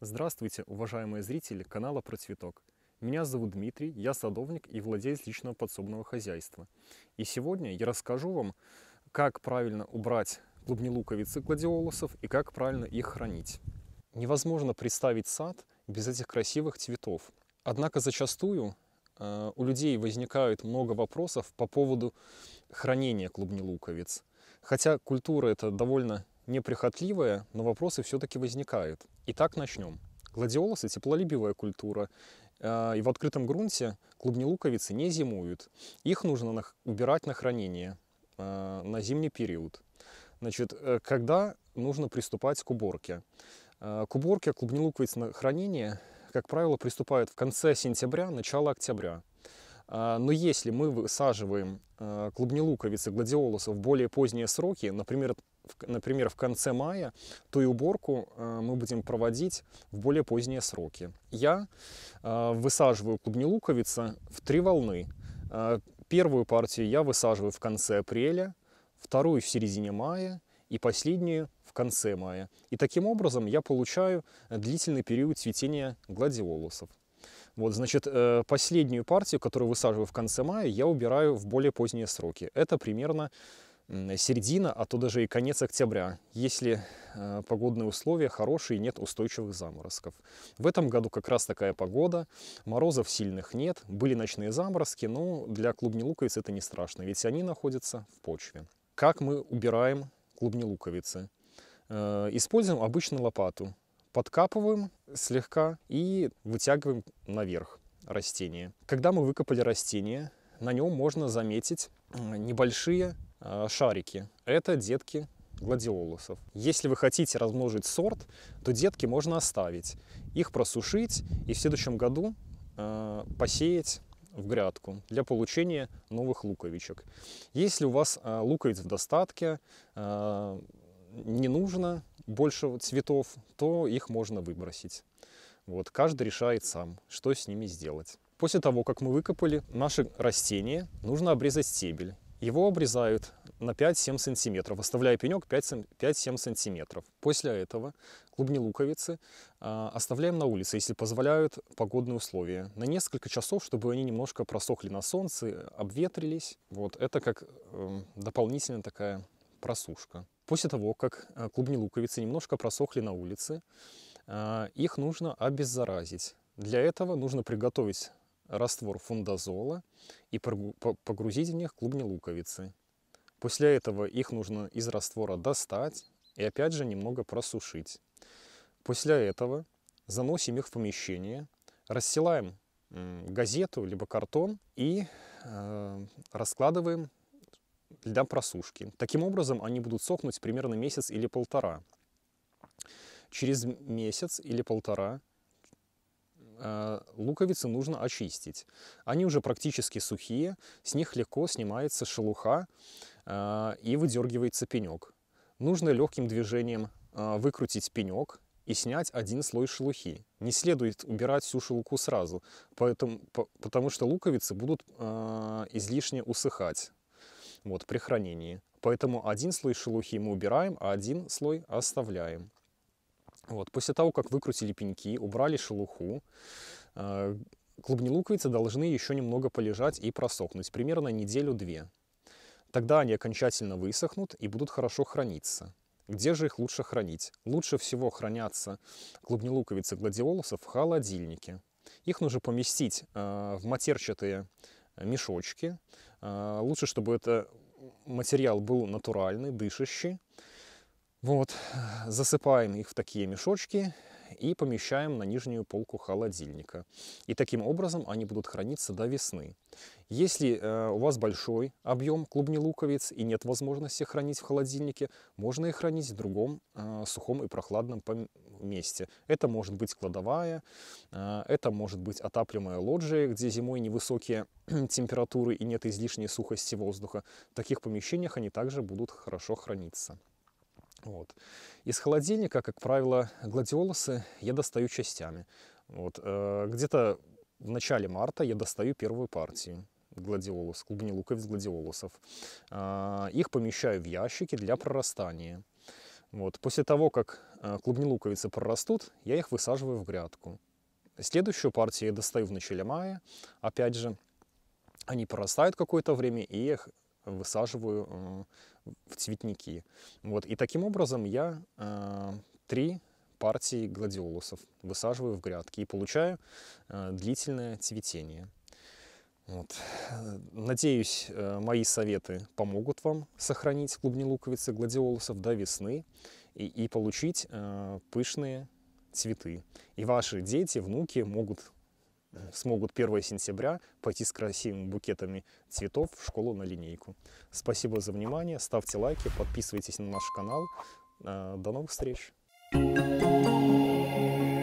Здравствуйте, уважаемые зрители канала Про Цветок. Меня зовут Дмитрий, я садовник и владелец личного подсобного хозяйства. И сегодня я расскажу вам, как правильно убрать клубни клубнелуковицы гладиолусов и как правильно их хранить. Невозможно представить сад без этих красивых цветов. Однако зачастую э, у людей возникает много вопросов по поводу хранения луковиц, Хотя культура это довольно неприхотливое, но вопросы все-таки возникают. Итак, начнем. Гладиолусы – теплолюбивая культура, э, и в открытом грунте клубни луковицы не зимуют. Их нужно убирать на хранение э, на зимний период. Значит, э, когда нужно приступать к уборке? К уборке клубни луковиц на хранение, как правило, приступают в конце сентября, начало октября. Но если мы высаживаем клубни луковицы гладиолусов в более поздние сроки, например, например, в конце мая, то и уборку э, мы будем проводить в более поздние сроки. Я э, высаживаю клубни луковицы в три волны. Э, первую партию я высаживаю в конце апреля, вторую в середине мая и последнюю в конце мая. И таким образом я получаю длительный период цветения гладиолусов. Вот, значит, последнюю партию, которую высаживаю в конце мая, я убираю в более поздние сроки. Это примерно середина, а то даже и конец октября, если э, погодные условия хорошие, нет устойчивых заморозков. В этом году как раз такая погода, морозов сильных нет, были ночные заморозки, но для луковиц это не страшно, ведь они находятся в почве. Как мы убираем клубни луковицы? Э, используем обычную лопату, подкапываем слегка и вытягиваем наверх растение. Когда мы выкопали растение, на нем можно заметить небольшие Э, шарики. Это детки гладиолусов. Если вы хотите размножить сорт, то детки можно оставить. Их просушить и в следующем году э, посеять в грядку для получения новых луковичек. Если у вас э, луковиц в достатке, э, не нужно больше цветов, то их можно выбросить. Вот, каждый решает сам, что с ними сделать. После того, как мы выкопали наши растения, нужно обрезать стебель. Его обрезают на 5-7 сантиметров, оставляя пенек 5-7 сантиметров. После этого клубни луковицы а, оставляем на улице, если позволяют погодные условия, на несколько часов, чтобы они немножко просохли на солнце, обветрились. Вот это как эм, дополнительная такая просушка. После того, как э, клубни луковицы немножко просохли на улице, а, их нужно обеззаразить. Для этого нужно приготовить раствор фундазола и погрузить в них клубни луковицы. После этого их нужно из раствора достать и опять же немного просушить. После этого заносим их в помещение, расстилаем газету либо картон и э, раскладываем для просушки. Таким образом они будут сохнуть примерно месяц или полтора. Через месяц или полтора Э, луковицы нужно очистить. Они уже практически сухие, с них легко снимается шелуха э, и выдергивается пенек. Нужно легким движением э, выкрутить пенек и снять один слой шелухи. Не следует убирать всю шелуху сразу, поэтому, потому что луковицы будут излишне усыхать вот, при хранении. Поэтому один слой шелухи мы убираем, а один слой оставляем. Вот. После того, как выкрутили пеньки, убрали шелуху, э, клубни луковицы должны еще немного полежать и просохнуть, примерно неделю-две. Тогда они окончательно высохнут и будут хорошо храниться. Где же их лучше хранить? Лучше всего хранятся клубни луковицы гладиолусов в холодильнике. Их нужно поместить э, в матерчатые мешочки. Э, лучше, чтобы этот материал был натуральный, дышащий. Вот, засыпаем их в такие мешочки и помещаем на нижнюю полку холодильника. И таким образом они будут храниться до весны. Если э, у вас большой объем клубни-луковиц и нет возможности хранить в холодильнике, можно их хранить в другом э, сухом и прохладном месте. Это может быть кладовая, э, это может быть отапливаемая лоджия, где зимой невысокие температуры и нет излишней сухости воздуха. В таких помещениях они также будут хорошо храниться. Вот. Из холодильника, как правило, гладиолусы я достаю частями. Вот. Э, где-то в начале марта я достаю первую партию гладиолус, клубни луковиц гладиолусов. А, их помещаю в ящики для прорастания. Вот. После того, как э, клубни луковицы прорастут, я их высаживаю в грядку. Следующую партию я достаю в начале мая. Опять же, они прорастают какое-то время, и я их высаживаю в цветники. Вот. И таким образом я э, три партии гладиолусов высаживаю в грядки и получаю э, длительное цветение. Вот. Надеюсь, э, мои советы помогут вам сохранить клубни луковицы гладиолусов до весны и, и получить э, пышные цветы. И ваши дети, внуки могут смогут 1 сентября пойти с красивыми букетами цветов в школу на линейку. Спасибо за внимание, ставьте лайки, подписывайтесь на наш канал. А, до новых встреч! Thank you.